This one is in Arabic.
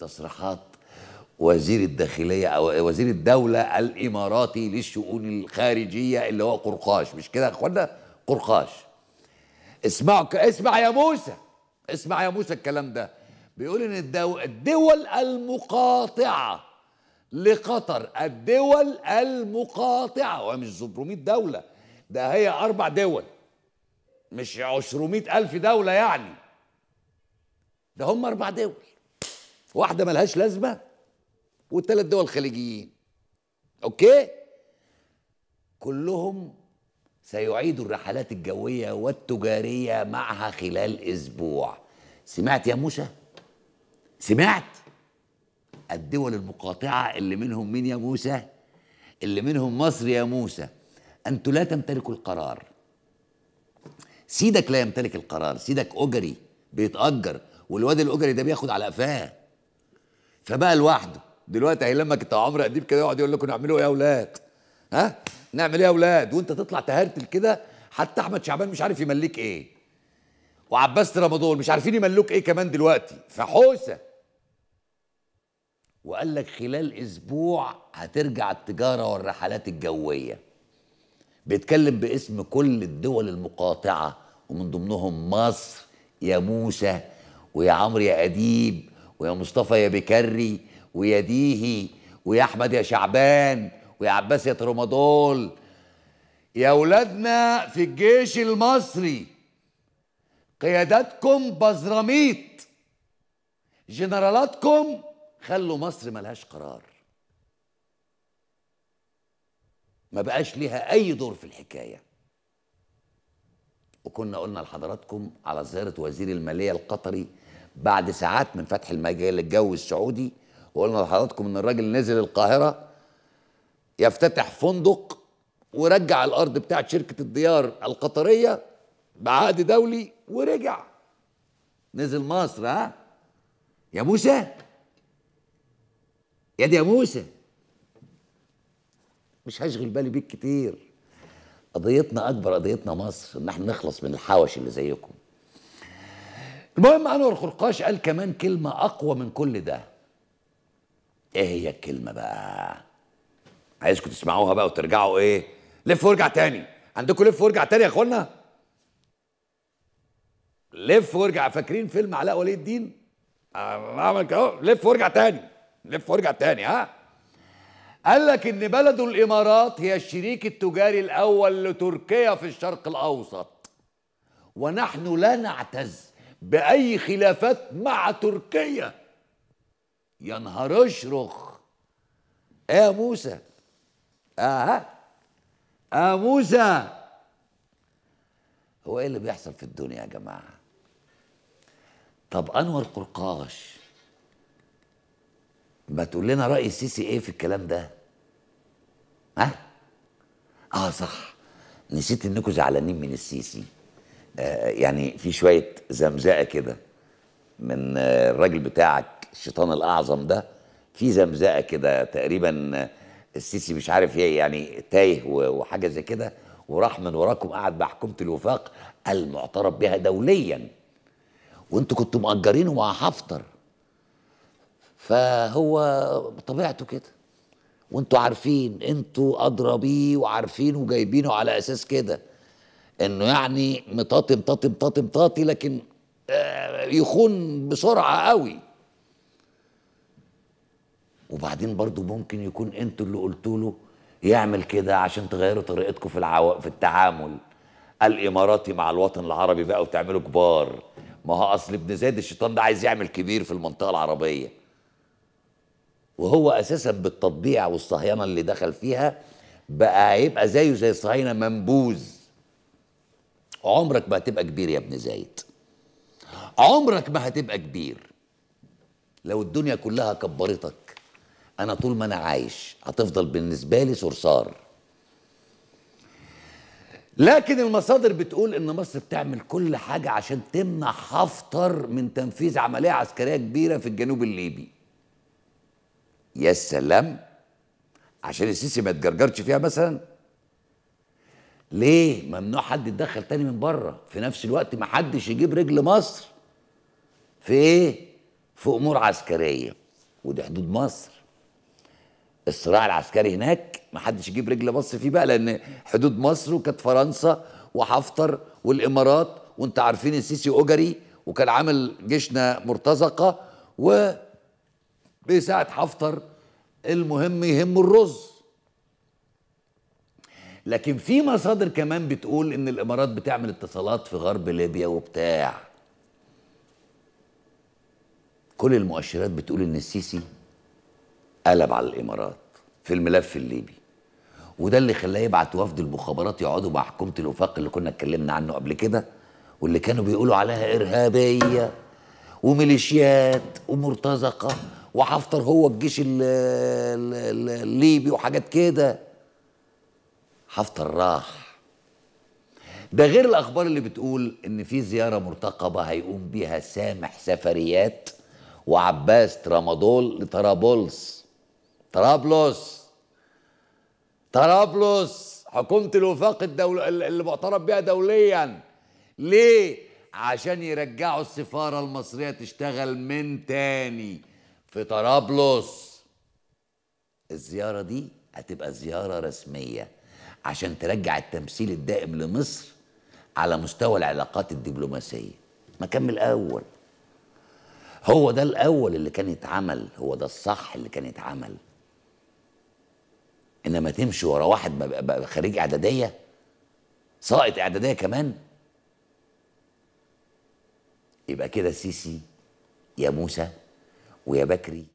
تصريحات وزير الداخلية أو وزير الدولة الإماراتي للشؤون الخارجية اللي هو قرقاش مش كده يا أخوانا قرقاش اسمعوا اسمع يا موسى اسمع يا موسى الكلام ده بيقول إن الدول, المقاطعة لقطر الدول المقاطعة ومش 700 دولة ده هي أربع دول مش 200 ألف دولة يعني ده هم أربع دول واحده ملهاش لازمه والثلاث دول خليجيين اوكي كلهم سيعيدوا الرحلات الجويه والتجاريه معها خلال اسبوع سمعت يا موسى سمعت الدول المقاطعه اللي منهم مين يا موسى اللي منهم مصر يا موسى انتوا لا تمتلكوا القرار سيدك لا يمتلك القرار سيدك اجري بيتاجر والواد الاجري ده بياخد على قفاه فبقى لوحده دلوقتي هيلمك انت عمرو اديب كده يقعد يقول لكم اعملوا ايه يا اولاد ها نعمل ايه يا اولاد وانت تطلع تهرتل كده حتى احمد شعبان مش عارف يمليك ايه وعباس رمضان مش عارفين يملوك ايه كمان دلوقتي فحوسه وقال لك خلال اسبوع هترجع التجاره والرحلات الجويه بيتكلم باسم كل الدول المقاطعه ومن ضمنهم مصر يا موسى ويا عمرو يا اديب ويا مصطفى يا بكري ويا ديهي ويا احمد يا شعبان ويا عباس يا ترمضول يا ولادنا في الجيش المصري قياداتكم بزراميط جنرالاتكم خلوا مصر ملهاش قرار ما بقاش ليها اي دور في الحكايه وكنا قلنا لحضراتكم على زياره وزير الماليه القطري بعد ساعات من فتح المجال الجوي السعودي وقلنا لحضراتكم ان الراجل نزل القاهره يفتتح فندق ورجع الارض بتاعت شركه الديار القطريه بعقد دولي ورجع نزل مصر ها يا موسى يا دي يا موسى مش هشغل بالي بيك كتير قضيتنا اكبر قضيتنا مصر ان احنا نخلص من الحوش اللي زيكم المهم انور خرقاش قال كمان كلمه اقوى من كل ده ايه هي الكلمه بقى عايزكم تسمعوها بقى وترجعوا ايه لف وارجع تاني عندكم لف وارجع تاني يا اخوانا لف وارجع فاكرين فيلم علاء ولي الدين عمل كده لف وارجع تاني لف وارجع تاني ها قال لك ان بلد الامارات هي الشريك التجاري الاول لتركيا في الشرق الاوسط ونحن لا نعتز باي خلافات مع تركيا يا نهار اشرخ يا موسى اه اه موسى هو ايه اللي بيحصل في الدنيا يا جماعه طب انور قرقاش ما تقول لنا راي السيسي ايه في الكلام ده ها اه صح نسيت انكم زعلانين من السيسي آه، يعني في شويه زمزقه كده من آه، الراجل بتاعك الشيطان الاعظم ده في زمزقه كده تقريبا آه، السيسي مش عارف ايه يعني تايه وحاجه زي كده وراح من وراكم قعد مع حكومه الوفاق المعترف بها دوليا وانتوا كنتوا مأجرينه مع حفتر فهو طبيعته كده وانتوا عارفين انتوا ادرى بيه وعارفين وجايبينه على اساس كده انه يعني مطاطم طاطم طاطم طاطي لكن آه، يخون بسرعه قوي وبعدين برضو ممكن يكون انتوا اللي قلتوا له يعمل كده عشان تغيروا طريقتكم في العو... في التعامل الاماراتي مع الوطن العربي بقى وتعملوا كبار ما هو اصل ابن زيد الشيطان ده عايز يعمل كبير في المنطقه العربيه وهو اساسا بالتطبيع والصهيانه اللي دخل فيها بقى هيبقى زيه زي الصهاينه منبوذ عمرك ما هتبقى كبير يا ابن زايد عمرك ما هتبقى كبير لو الدنيا كلها كبرتك انا طول ما انا عايش هتفضل بالنسبه لي صرصار لكن المصادر بتقول ان مصر بتعمل كل حاجه عشان تمنع حفتر من تنفيذ عمليه عسكريه كبيره في الجنوب الليبي يا سلام عشان السيسي ما يتجرجرش فيها مثلا ليه ممنوع حد يتدخل تاني من بره في نفس الوقت ما حدش يجيب رجل مصر في ايه في امور عسكريه ودي حدود مصر الصراع العسكري هناك ما حدش يجيب رجل مصر فيه بقى لان حدود مصر وكانت فرنسا وحفتر والامارات وانت عارفين السيسي اجري وكان عامل جيشنا مرتزقه و بساعه حفتر المهم يهمه الرز لكن في مصادر كمان بتقول ان الامارات بتعمل اتصالات في غرب ليبيا وبتاع كل المؤشرات بتقول ان السيسي قلب على الامارات في الملف الليبي وده اللي خلاه يبعت وفد المخابرات يقعدوا مع حكومه الوفاق اللي كنا اتكلمنا عنه قبل كده واللي كانوا بيقولوا عليها ارهابيه وميليشيات ومرتزقه وحفتر هو الجيش الليبي وحاجات كده حفتر راح ده غير الاخبار اللي بتقول ان في زياره مرتقبه هيقوم بيها سامح سفريات وعباس ترامادول لطرابلس طرابلس طرابلس حكومه الوفاق الدول اللي معترف بها دوليا ليه عشان يرجعوا السفاره المصريه تشتغل من تاني في طرابلس الزياره دي هتبقى زياره رسميه عشان ترجع التمثيل الدائم لمصر على مستوى العلاقات الدبلوماسيه مكان من الاول هو ده الاول اللي كان يتعمل هو ده الصح اللي كان يتعمل انما تمشي ورا واحد خريج اعداديه سائط اعداديه كمان يبقى كده سيسي يا موسى ويا بكري